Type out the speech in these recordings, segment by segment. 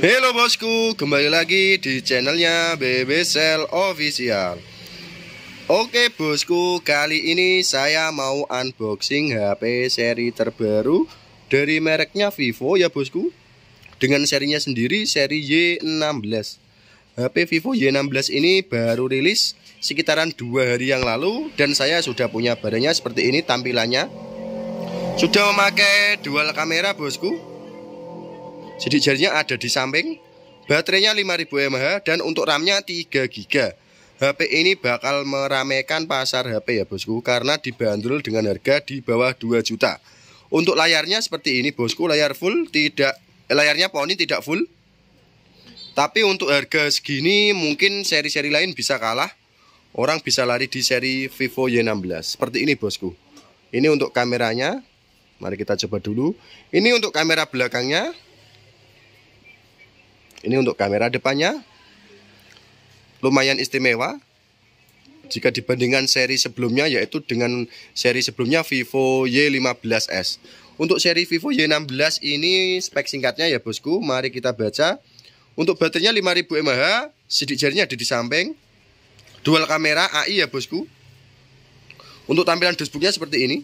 Halo bosku, kembali lagi di channelnya BB Cell Official Oke bosku, kali ini saya mau unboxing HP seri terbaru dari mereknya Vivo ya bosku Dengan serinya sendiri, seri Y16 HP Vivo Y16 ini baru rilis sekitaran dua hari yang lalu Dan saya sudah punya badannya seperti ini tampilannya Sudah memakai dual kamera bosku jadi jarinya ada di samping. Baterainya 5000 mAh dan untuk RAM-nya 3 GB. HP ini bakal meramaikan pasar HP ya bosku karena dibanderol dengan harga di bawah 2 juta. Untuk layarnya seperti ini bosku, layar full tidak eh, layarnya poni tidak full. Tapi untuk harga segini mungkin seri-seri lain bisa kalah. Orang bisa lari di seri Vivo Y16. Seperti ini bosku. Ini untuk kameranya. Mari kita coba dulu. Ini untuk kamera belakangnya. Ini untuk kamera depannya lumayan istimewa jika dibandingkan seri sebelumnya yaitu dengan seri sebelumnya Vivo Y15s. Untuk seri Vivo Y16 ini spek singkatnya ya bosku, mari kita baca. Untuk baterainya 5000 mAh, sidik jarinya ada di samping. Dual kamera AI ya bosku. Untuk tampilan dashboardnya seperti ini.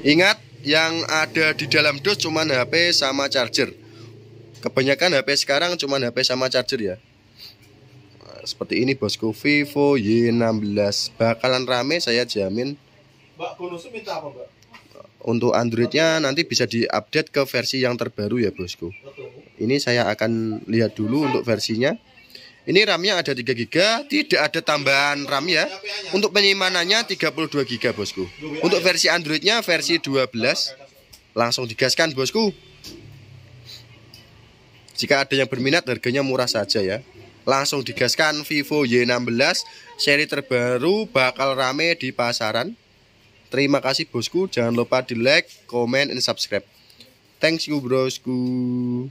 Ingat, yang ada di dalam dus cuman HP sama charger kebanyakan HP sekarang cuman HP sama charger ya nah, seperti ini bosku Vivo Y16 bakalan rame saya jamin Mbak minta apa Mbak? untuk Androidnya nanti bisa diupdate ke versi yang terbaru ya bosku ini saya akan lihat dulu untuk versinya ini RAM-nya ada 3 giga, tidak ada tambahan RAM ya. Untuk penyimpanannya 32 GB, Bosku. Untuk versi Android-nya versi 12. Langsung digaskan, Bosku. Jika ada yang berminat harganya murah saja ya. Langsung digaskan Vivo Y16 seri terbaru bakal rame di pasaran. Terima kasih bosku, jangan lupa di like, comment, and subscribe. Thanks you brosku.